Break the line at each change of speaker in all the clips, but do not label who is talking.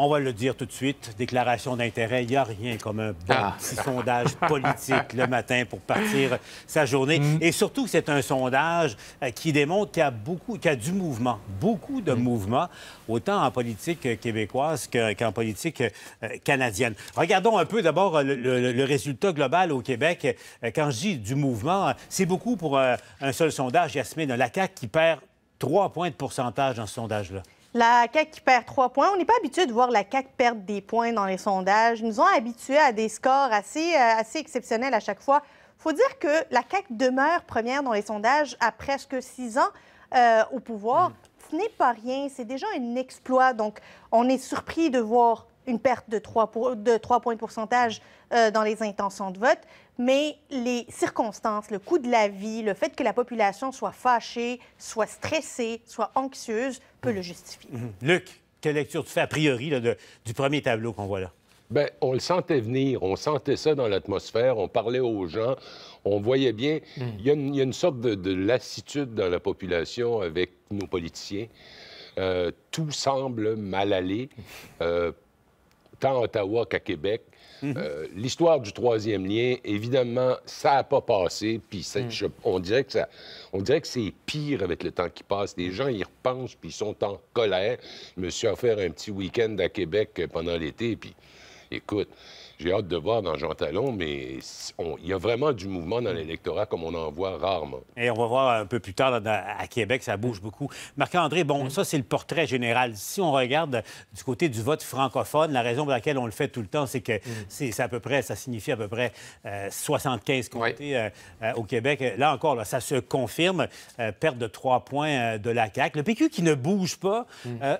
On va le dire tout de suite, déclaration d'intérêt, il n'y a rien comme un bon ah. petit sondage politique le matin pour partir sa journée. Mm. Et surtout, c'est un sondage euh, qui démontre qu'il y a beaucoup, qu'il y a du mouvement, beaucoup de mm. mouvement, autant en politique euh, québécoise qu'en politique euh, canadienne. Regardons un peu d'abord le, résultat global au Québec. Quand je dis du mouvement, c'est beaucoup pour un seul sondage, Yasmine, la CAQ qui perd trois points de pourcentage dans ce sondage-là.
La CAQ perd trois points. On n'est pas habitué de voir la CAQ perdre des points dans les sondages. nous ont habitués à des scores assez, euh, assez exceptionnels à chaque fois. Il faut dire que la CAQ demeure première dans les sondages à presque six ans euh, au pouvoir. Mm. Ce n'est pas rien, c'est déjà un exploit. Donc, on est surpris de voir une perte de 3, de 3 points de pourcentage euh, dans les intentions de vote, mais les circonstances, le coût de la vie, le fait que la population soit fâchée, soit stressée, soit anxieuse, peut le justifier.
Mhm. Mhm. Luc, quelle lecture tu fais a priori là, du premier tableau qu'on voit là? Bien, on le sentait venir, on sentait ça dans l'atmosphère, on parlait aux gens, on voyait bien. Mhm. Il, y a une, sorte de, lassitude dans la population avec nos politiciens. Euh, tout semble mal aller. Euh, tant à Ottawa qu'à Québec. Mhm. Euh, l'histoire du troisième lien, évidemment, ça n'a pas passé. Puis mhm. on dirait que ça, on dirait que c'est pire avec le temps qui passe. Les gens y repensent, puis ils sont en colère. Je me suis offert un petit week-end à Québec pendant l'été, puis écoute, j'ai hâte de voir dans Jean Talon, mais il y a vraiment du mouvement dans mm. l'électorat comme on en voit rarement. Et on va voir un peu plus tard,
à Québec, ça bouge beaucoup. Marc-André, bon, mm. ça, c'est le portrait général. Si on regarde du côté du vote francophone, la raison pour laquelle on le fait tout le temps, c'est que mm. c'est à peu près, ça signifie à peu près 75 euh, comtés euh, euh, au Québec. Là encore, ça se confirme, perte de trois points de la CAQ. Le PQ qui ne bouge pas,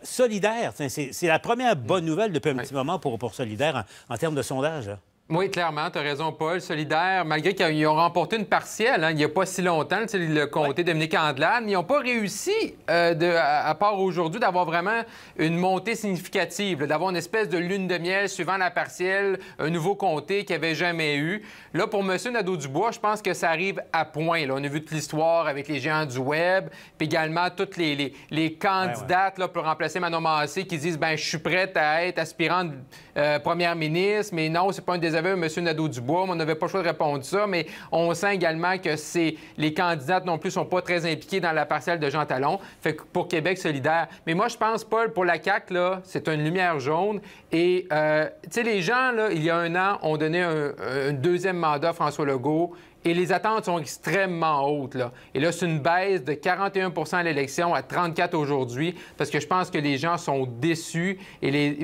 solidaire, c'est la première bonne nouvelle depuis un petit moment pour, pour Solidaire en termes de sondage Yeah.
Oui, clairement, tu as raison, Paul. Solidaire, malgré qu'ils ont remporté une partielle hein, il n'y a pas si longtemps, le comté de Dominique Andelade, ils n'ont pas réussi, euh, de, à, part aujourd'hui, d'avoir vraiment une montée significative, d'avoir une espèce de lune de miel suivant la partielle, un nouveau comté qu'il n'y avait jamais eu. Là, pour M. Nadeau-Dubois, je pense que ça arrive à point. On a vu toute l'histoire avec les géants du Web, puis également toutes les, les, candidates Là, pour remplacer Manon Massé qui disent ben je suis prête à être aspirante euh, première ministre, mais non, c'est pas un désastre avez M. Nadeau-Dubois, on n'avait pas le choix de répondre ça, mais on sent également que c'est les candidates non plus sont pas très impliqués dans la parcelle de Jean Talon. Fait que pour Québec solidaire. Mais moi, je pense, Paul, pour la CAQ, là, c'est une lumière jaune. Et, euh, tu sais, les gens, là, il y a un an, ont donné un, deuxième mandat à François Legault. Et les attentes sont extrêmement hautes. Là. Et là, c'est une baisse de 41 à l'élection, à 34 aujourd'hui, parce que je pense que les gens sont déçus. Et les...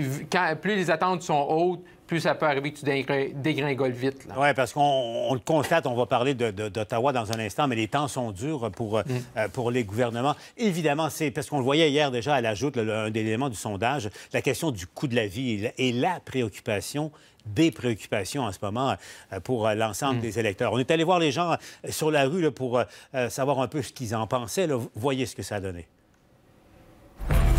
plus les attentes sont hautes, plus ça peut arriver que tu dégringoles vite. Oui, parce qu'on le constate, on va parler d'Ottawa dans un instant, mais les temps sont durs pour, euh, mm. euh, pour les gouvernements. Évidemment, c'est parce qu'on le voyait hier déjà à l'ajoute, un des éléments du sondage, la question du coût de la vie et la préoccupation des préoccupations en ce moment euh, pour l'ensemble mm. des électeurs. On est allé voir les gens sur la rue pour savoir un peu ce qu'ils en pensaient. Voyez ce que ça a donné.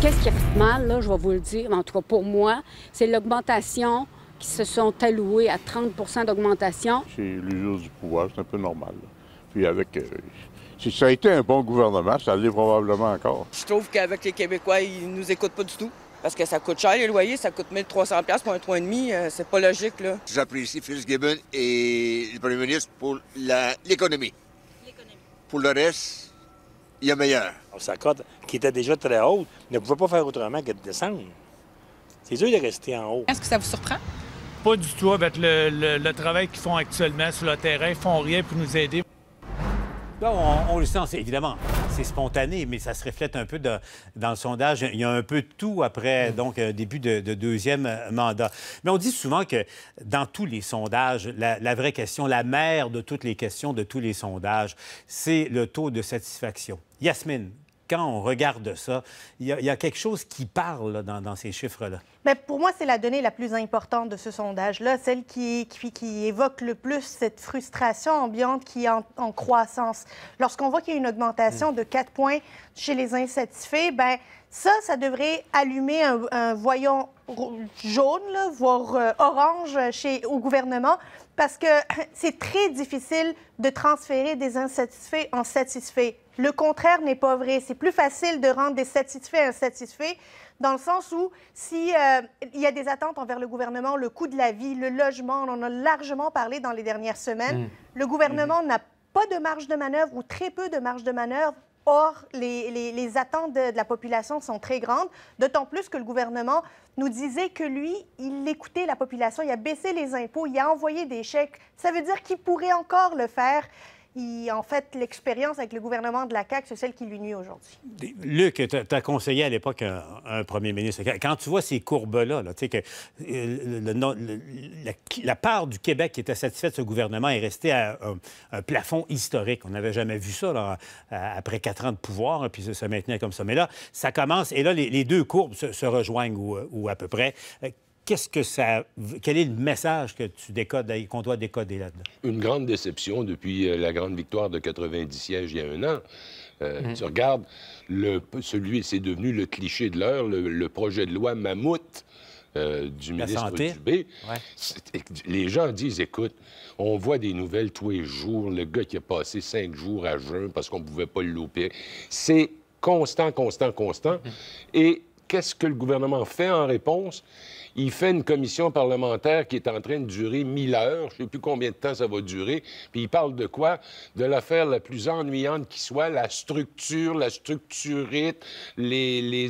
Qu'est-ce qui a fait mal, je vais vous le dire, en tout cas pour moi, c'est l'augmentation qui se sont alloués à 30 d'augmentation.
C'est
l'usure du pouvoir, c'est un peu normal. Puis avec. Euh, si ça a été un bon gouvernement, ça
l'est probablement encore. Je
trouve qu'avec les Québécois, ils nous écoutent pas du tout. Parce que ça coûte cher les loyers, ça coûte 1300 pour un et demi, euh, c'est pas logique, là. J'apprécie Fitzgibbon et le premier ministre pour l'économie. L'économie. Pour le reste, il y a
meilleur. Sa cote, qui était déjà très haute, ne pouvait pas faire autrement que de descendre. C'est dur de rester en haut. Est-ce que ça vous surprend? pas du tout avec le, travail qu'ils font actuellement sur le terrain. Ils font rien pour nous aider. on, le sent, évidemment, c'est spontané, mais ça se reflète un peu dans le sondage. Il y a un peu de tout après, mm. donc, euh, début de, deuxième euh, mandat. Mais on dit souvent que dans tous les sondages, la, la vraie question, la mère de toutes les questions de tous les sondages, c'est le taux de satisfaction. Yasmine, quand on regarde ça, il y, a, quelque chose qui parle dans, ces chiffres-là.
Mais pour moi, c'est la donnée la plus importante de ce sondage-là, celle qui, qui, évoque le plus cette frustration ambiante qui est en, croissance. Lorsqu'on voit qu'il y a une augmentation hmm. de 4 points chez les insatisfaits, ben ça, ça devrait allumer un, voyant jaune, voire euh, orange chez, au gouvernement, parce que c'est très difficile de transférer des insatisfaits en satisfaits. Le contraire n'est pas vrai. C'est plus facile de rendre des satisfaits insatisfaits dans le sens où s'il euh, y a des attentes envers le gouvernement, le coût de la vie, le logement, on en a largement parlé dans les dernières semaines, mmh. le gouvernement n'a pas de marge de manœuvre ou très peu de marge de manœuvre Or, les, attentes de, de, la population sont très grandes, d'autant plus que le gouvernement nous disait que lui, il écoutait la population, il a baissé les impôts, il a envoyé des chèques. Ça veut dire qu'il pourrait encore le faire en fait, l'expérience avec le gouvernement de la CAQ, c'est celle qui lui nuit aujourd'hui.
Luc, tu as conseillé à l'époque un, premier ministre. Quand tu vois ces courbes-là, que euh, la, part du Québec qui était satisfaite de ce gouvernement est restée à un, plafond historique. On n'avait jamais vu ça après quatre ans de pouvoir, hein, puis ça se maintenait comme ça. Mais là, ça commence, et là, les, deux courbes se, rejoignent ou, à peu près. Euh, qu'est-ce que ça. Quel est le message que tu décodes, qu'on doit décoder là-dedans?
Une grande déception depuis euh, la grande victoire de 90 sièges il y a un an. Euh, mm-hmm. Tu regardes, le, celui, c'est devenu le cliché de l'heure, le, projet de loi mammouth euh, du la ministre santé. Dubé. Les gens disent, écoute, on voit des nouvelles tous les jours, le gars qui a passé cinq jours à jeun parce qu'on ne pouvait pas le louper. C'est constant, constant, constant. Mm-hmm. Et qu'est-ce que le gouvernement fait en réponse? Il fait une commission parlementaire qui est en train de durer 1000 heures. Je ne sais plus combien de temps ça va durer. Puis il parle de quoi? De l'affaire la plus ennuyante qui soit, la structure, la structurite, les, les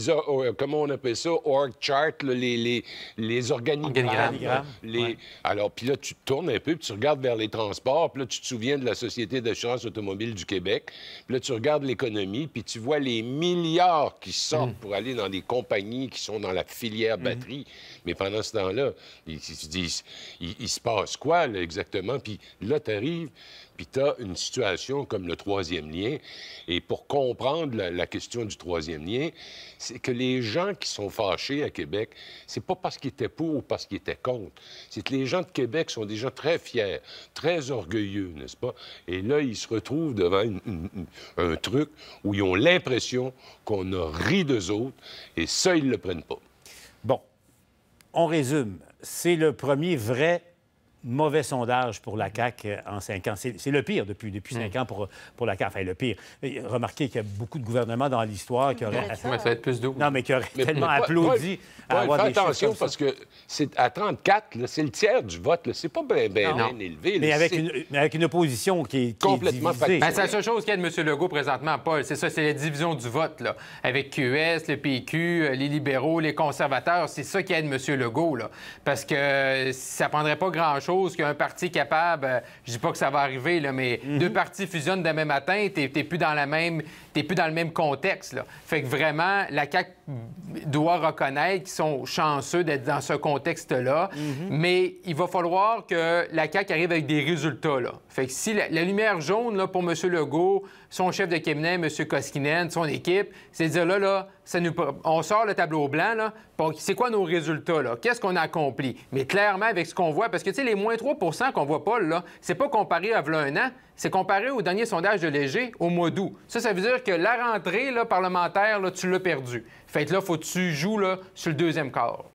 comment on appelle ça, org chart, les, les, les organigrammes. Les... Alors, puis là, tu te tournes un peu, puis tu regardes vers les transports, puis là, tu te souviens de la Société d'assurance automobile du Québec, puis là, tu regardes l'économie, puis tu vois les milliards qui sortent mm. pour aller dans des compagnies qui sont dans la filière mm. batterie. Mais pendant ce temps-là, se disent, il, se passe quoi, exactement? Puis là, tu arrives, puis tu as une situation comme le troisième lien. Et pour comprendre la, question du troisième lien, c'est que les gens qui sont fâchés à Québec, c'est pas parce qu'ils étaient pour ou parce qu'ils étaient contre. C'est que les gens de Québec sont déjà très fiers, très orgueilleux, n'est-ce pas? Et là, ils se retrouvent devant un truc où ils ont l'impression qu'on a ri d'eux autres, et ça, ils le prennent pas
on résume, c'est le premier vrai mauvais sondage pour la CAQ euh, en cinq ans. C'est le pire depuis, depuis cinq mm. ans pour, pour la CAQ. Enfin, le pire. Remarquez qu'il y a beaucoup de gouvernements dans l'histoire qui auraient... Ça. être plus Non, mais qui auraient tellement applaudi avoir des attention, parce
que c'est à 34, c'est le tiers du vote. C'est pas bien, élevé. mais, avec
une, opposition qui est complètement ben, C'est la seule
chose qu'il y a M. Legault présentement, Paul. C'est ça, c'est la division du vote, là. Avec QS, le PQ, euh, les libéraux, les conservateurs. C'est ça qui aide M. Legault, Parce que ça prendrait pas grand-chose qu'un parti capable, euh, je dis pas que ça va arriver, là, mais mhm. deux partis fusionnent demain matin, tu plus dans la même plus dans le même contexte. Fait que vraiment, la CAQ doit reconnaître qu'ils sont chanceux d'être dans ce contexte-là, mhm. mais il va falloir que la CAQ arrive avec des résultats. Là. Fait que si la, lumière jaune là, pour M. Legault, son chef de cabinet, M. Koskinen, son équipe, c'est dire là, là, ça nous... on sort le tableau blanc, là, c'est quoi nos résultats, là? Qu'est-ce qu'on a accompli? Mais clairement, avec ce qu'on voit, parce que, tu sais, les moins 3 qu'on voit pas, là, c'est pas comparé à un an, c'est comparé au dernier sondage de Léger au mois d'août. Ça, ça veut dire que la rentrée parlementaire, tu l'as perdue. Fait que là, faut que tu joues sur le deuxième corps.